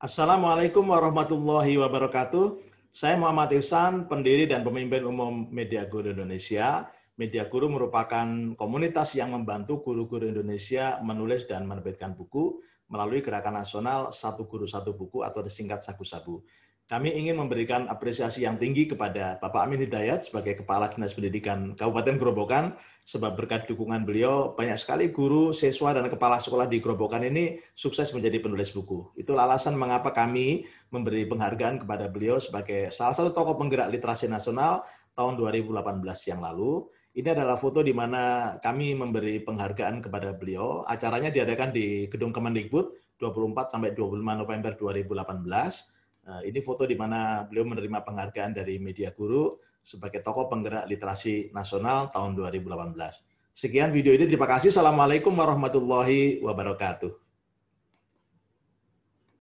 Assalamualaikum warahmatullahi wabarakatuh. Saya Muhammad Ihsan, pendiri dan pemimpin umum Media Guru Indonesia. Media Guru merupakan komunitas yang membantu guru-guru Indonesia menulis dan menerbitkan buku melalui gerakan nasional Satu Guru Satu Buku atau disingkat Sagu Sabu. Kami ingin memberikan apresiasi yang tinggi kepada Bapak Amin Hidayat sebagai Kepala Dinas Pendidikan Kabupaten Gerobokan sebab berkat dukungan beliau banyak sekali guru, siswa dan kepala sekolah di Gerobokan ini sukses menjadi penulis buku. Itu alasan mengapa kami memberi penghargaan kepada beliau sebagai salah satu tokoh penggerak literasi nasional tahun 2018 yang lalu. Ini adalah foto di mana kami memberi penghargaan kepada beliau. Acaranya diadakan di Gedung Kemendikbud 24 sampai 25 November 2018. Eh, ini foto di mana beliau menerima penghargaan dari Media Guru sebagai tokoh penggerak literasi nasional tahun 2018. Sekian video ini, terima kasih. Assalamualaikum warahmatullahi wabarakatuh.